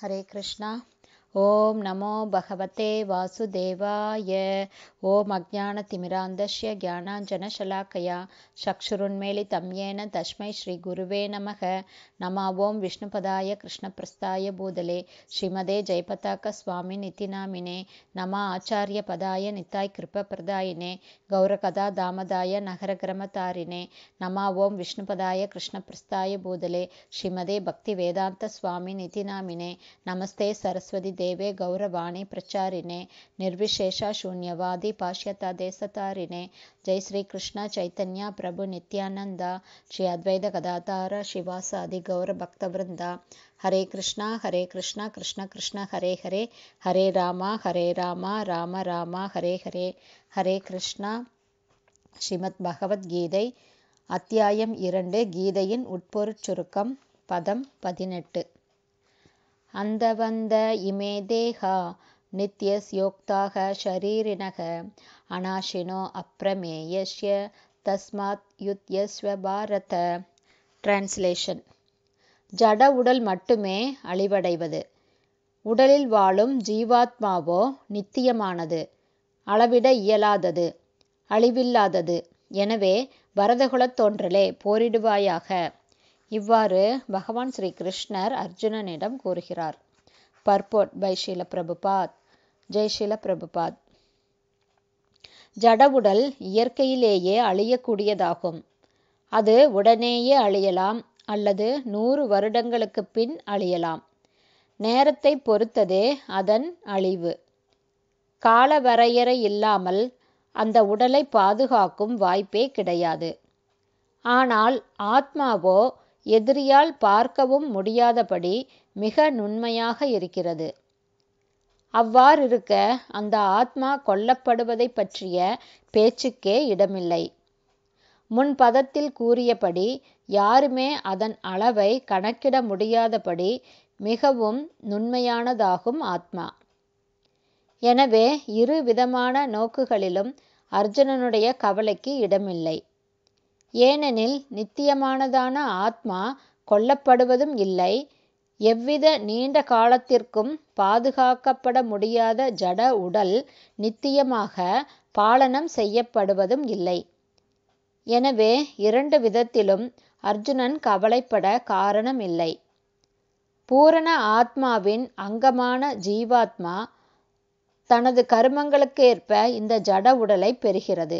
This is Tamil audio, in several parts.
हरे कृष्णा ஓம் நமோ பகவதே வாசுதேவாய ஓம் அஜான திமிராந்தஸ்ய ஜானாஞ்சனசலாக்கயா சக்ஷுருண்மேலி தம்யேன தஸ்மை ஸ்ரீ குருவே நமக நம ஓம் விஷ்ணுபதாய கிருஷ்ணபிரஸ்தாய பூதலே ஸ்ரீமதே ஜெயபதாக்க சுவாமி நித்தினாமினே நம ஆச்சாரிய பதாய நித்தாய் கிருப்பபிரதாயினே கௌரகதா தாமதாய நகர கிரமதாரினே நம ஓம் விஷ்ணுபதாய கிருஷ்ணபிரஸ்தாய பூதலே ஸ்ரீமதே பக்தி வேதாந்த சுவாமி நிதிநாமினே நமஸ்தே சரஸ்வதி தே ದೇವೇಗೌರವಾಣಿ ಪ್ರಚಾರಿಣೆ ನಿರ್ವಿಶೇಷ ಶೂನ್ಯವಾದಿ ಪಾಶ್ಚಾತ್ಯ ದೇಶತಾರಿಣೆ ಜೈ ಶ್ರೀ ಕೃಷ್ಣ ಚೈತನ್ಯ ಪ್ರಭು ನಿತ್ಯಾನಂದ ಶ್ರೀ ಅದ್ವೈತ ಗದಾತಾರ ಶಿವಾಸಾದಿ ಗೌರ ಭಕ್ತವೃಂದ ಹರೇ ಕೃಷ್ಣ ಹರೇ ಕೃಷ್ಣ ಕೃಷ್ಣ ಕೃಷ್ಣ ಹರೇ ಹರೇ ಹರೇ ರಾಮ ಹರೇ ರಾಮ ರಾಮ ರಾಮ ಹರೇ ಹರೇ ஹரே கிருஷ்ணா ஸ்ரீமத் பகவத்கீதை அத்தியாயம் இரண்டு கீதையின் உட்பொருட் சுருக்கம் பதம் பதினெட்டு அந்தவந்த இமே தேகா நித்யஸ்யோக்தாக ஷரீரிணக அனாஷினோ அப்ரமேயஸ்ய தஸ்மாத் யுத்யஸ்வ பாரத டிரான்ஸ்லேஷன் ஜட உடல் மட்டுமே அழிவடைவது உடலில் வாழும் ஜீவாத்மாவோ நித்தியமானது அளவிட இயலாதது அழிவில்லாதது எனவே வரதகுலத் தோன்றலே போரிடுவாயாக இவ்வாறு பகவான் ஸ்ரீ கிருஷ்ணர் அர்ஜுனனிடம் கூறுகிறார் பர்போட் பை ஷீல பிரபுபாத் ஜெய்ஷீல பிரபுபாத் ஜடவுடல் இயற்கையிலேயே அழியக்கூடியதாகும் அது உடனேயே அழியலாம் அல்லது நூறு வருடங்களுக்கு பின் அழியலாம் நேரத்தை பொறுத்ததே அதன் அழிவு கால வரையறை இல்லாமல் அந்த உடலை பாதுகாக்கும் வாய்ப்பே கிடையாது ஆனால் ஆத்மாவோ எதிரியால் பார்க்கவும் முடியாதபடி மிக நுண்மையாக இருக்கிறது அவ்வாறிருக்க அந்த ஆத்மா கொல்லப்படுவதை பற்றிய பேச்சுக்கே இடமில்லை முன் பதத்தில் கூறியபடி யாருமே அதன் அளவை கணக்கிட முடியாதபடி மிகவும் நுண்மையானதாகும் ஆத்மா எனவே இரு விதமான நோக்குகளிலும் அர்ஜுனனுடைய கவலைக்கு இடமில்லை ஏனெனில் நித்தியமானதான ஆத்மா கொல்லப்படுவதும் இல்லை எவ்வித நீண்ட காலத்திற்கும் பாதுகாக்கப்பட முடியாத ஜட உடல் நித்தியமாக பாலனம் செய்யப்படுவதும் இல்லை எனவே இரண்டு விதத்திலும் அர்ஜுனன் கவலைப்பட காரணமில்லை பூரண ஆத்மாவின் அங்கமான ஜீவாத்மா தனது கருமங்களுக்கேற்ப இந்த ஜட உடலை பெறுகிறது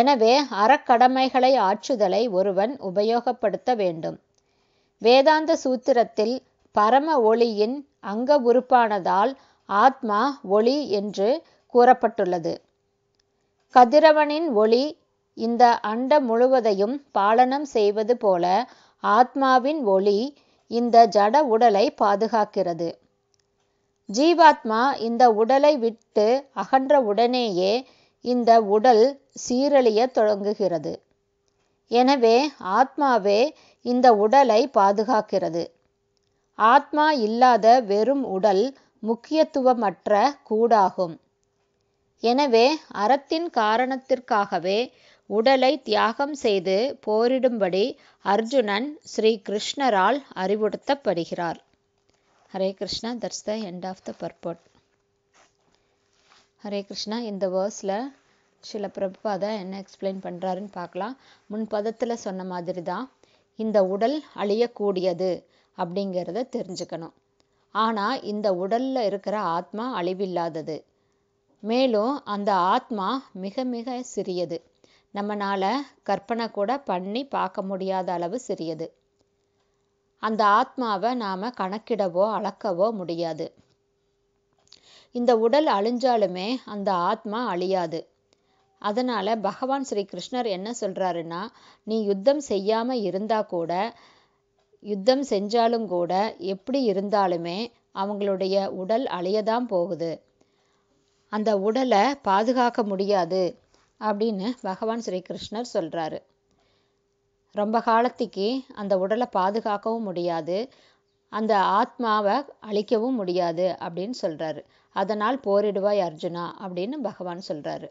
எனவே அறக்கடமைகளை ஆற்றுதலை ஒருவன் உபயோகப்படுத்த வேண்டும் வேதாந்த சூத்திரத்தில் பரம ஒளியின் அங்க உறுப்பானதால் ஆத்மா ஒளி என்று கூறப்பட்டுள்ளது கதிரவனின் ஒளி இந்த அண்ட முழுவதையும் பாலனம் செய்வது போல ஆத்மாவின் ஒளி இந்த ஜட உடலை பாதுகாக்கிறது ஜீவாத்மா இந்த உடலை விட்டு அகன்ற உடனேயே இந்த உடல் சீரழிய தொடங்குகிறது எனவே ஆத்மாவே இந்த உடலை பாதுகாக்கிறது ஆத்மா இல்லாத வெறும் உடல் முக்கியத்துவமற்ற கூடாகும் எனவே அறத்தின் காரணத்திற்காகவே உடலை தியாகம் செய்து போரிடும்படி அர்ஜுனன் ஸ்ரீ கிருஷ்ணரால் அறிவுறுத்தப்படுகிறார் Hare Krishna that's the end of the purport Hare Krishna இந்த வேர்ஸில் சில பிரபுபாதா என்ன எக்ஸ்பிளைன் பண்ணுறாருன்னு பார்க்கலாம் முன் பதத்தில் சொன்ன மாதிரி தான் இந்த உடல் அழியக்கூடியது அப்படிங்கிறத தெரிஞ்சுக்கணும் ஆனால் இந்த உடலில் இருக்கிற ஆத்மா அழிவில்லாதது மேலும் அந்த ஆத்மா மிக மிக சிறியது நம்மளால் கற்பனை கூட பண்ணி பார்க்க முடியாத அளவு சிறியது அந்த ஆத்மாவை நாம் கணக்கிடவோ அளக்கவோ முடியாது இந்த உடல் அழிஞ்சாலுமே அந்த ஆத்மா அழியாது அதனால் பகவான் ஸ்ரீ கிருஷ்ணர் என்ன சொல்கிறாருன்னா நீ யுத்தம் செய்யாம இருந்தால் கூட யுத்தம் செஞ்சாலும் கூட எப்படி இருந்தாலுமே அவங்களுடைய உடல் அழியதான் போகுது அந்த உடலை பாதுகாக்க முடியாது அப்படின்னு பகவான் ஸ்ரீ கிருஷ்ணர் சொல்கிறாரு ரொம்ப காலத்துக்கு அந்த உடலை பாதுகாக்கவும் முடியாது அந்த ஆத்மாவை அழிக்கவும் முடியாது அப்படின்னு சொல்கிறாரு அதனால் போரிடுவாய் அர்ஜுனா அப்படின்னு பகவான் சொல்கிறாரு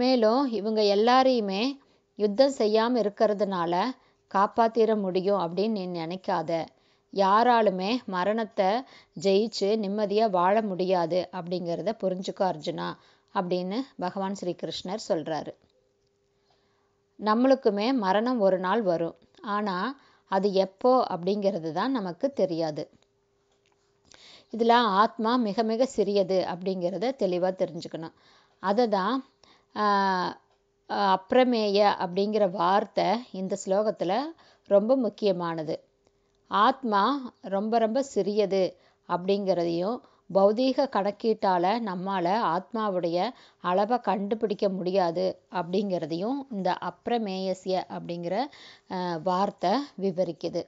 மேலும் இவங்க எல்லாரையுமே யுத்தம் செய்யாமல் இருக்கிறதுனால காப்பாற்றிட முடியும் அப்படின்னு நீ நினைக்காத யாராலுமே மரணத்தை ஜெயிச்சு நிம்மதியாக வாழ முடியாது அப்படிங்கிறத புரிஞ்சுக்கோ அர்ஜுனா அப்படின்னு பகவான் ஸ்ரீகிருஷ்ணர் சொல்கிறாரு நம்மளுக்குமே மரணம் ஒரு நாள் வரும் ஆனால் அது எப்போ அப்படிங்கிறது தான் நமக்கு தெரியாது இதில் ஆத்மா மிக மிக சிறியது அப்படிங்கிறத தெளிவாக தெரிஞ்சுக்கணும் அதை தான் அப்ரமேய அப்படிங்கிற வார்த்தை இந்த ஸ்லோகத்தில் ரொம்ப முக்கியமானது ஆத்மா ரொம்ப ரொம்ப சிறியது அப்படிங்கிறதையும் பௌதீக கணக்கீட்டால் நம்மால் ஆத்மாவுடைய அளவை கண்டுபிடிக்க முடியாது அப்படிங்கிறதையும் இந்த அப்ரமேயசிய அப்படிங்கிற வார்த்தை விவரிக்குது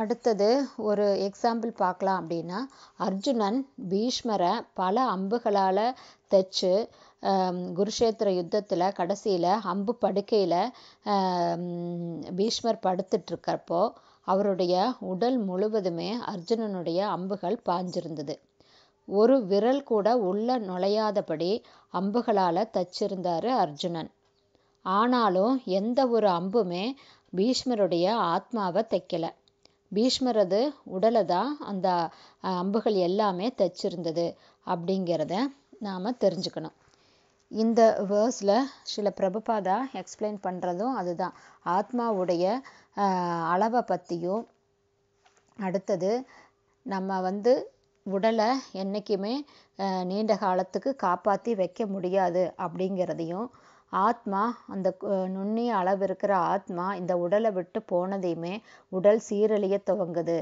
அடுத்தது ஒரு எக்ஸாம்பிள் பார்க்கலாம் அப்படின்னா அர்ஜுனன் பீஷ்மரை பல அம்புகளால் தைச்சு குருஷேத்திர யுத்தத்தில் கடைசியில் அம்பு படுக்கையில் பீஷ்மர் படுத்துட்ருக்கப்போ அவருடைய உடல் முழுவதுமே அர்ஜுனனுடைய அம்புகள் பாஞ்சிருந்தது ஒரு விரல் கூட உள்ள நுழையாதபடி அம்புகளால் தச்சிருந்தார் அர்ஜுனன் ஆனாலும் எந்த ஒரு அம்புமே பீஷ்மருடைய ஆத்மாவை தைக்கலை பீஷ்மரது உடலை தான் அந்த அம்புகள் எல்லாமே தைச்சிருந்தது அப்படிங்கிறத நாம் தெரிஞ்சுக்கணும் இந்த வேர்ஸில் சில பிரபுபாதா எக்ஸ்பிளைன் பண்ணுறதும் அதுதான் ஆத்மாவுடைய அளவை பற்றியும் அடுத்தது நம்ம வந்து உடலை என்றைக்குமே நீண்ட காலத்துக்கு காப்பாற்றி வைக்க முடியாது அப்படிங்கிறதையும் ஆத்மா அந்த நுண்ணிய அளவு இருக்கிற ஆத்மா இந்த உடலை விட்டு போனதையுமே உடல் சீரழிய துவங்குது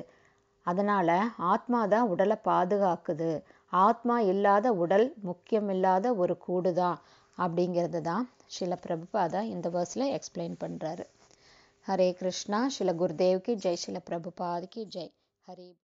அதனால் ஆத்மா தான் உடலை பாதுகாக்குது ஆத்மா இல்லாத உடல் முக்கியமில்லாத ஒரு கூடு தான் அப்படிங்கிறது தான் சில பிரபுபாதா இந்த வேர்ஸில் எக்ஸ்பிளைன் பண்ணுறாரு ஹரே கிருஷ்ணா சில குருதேவ்க்கு ஜெய் சில பிரபுபாதிக்கு ஜெய் ஹரி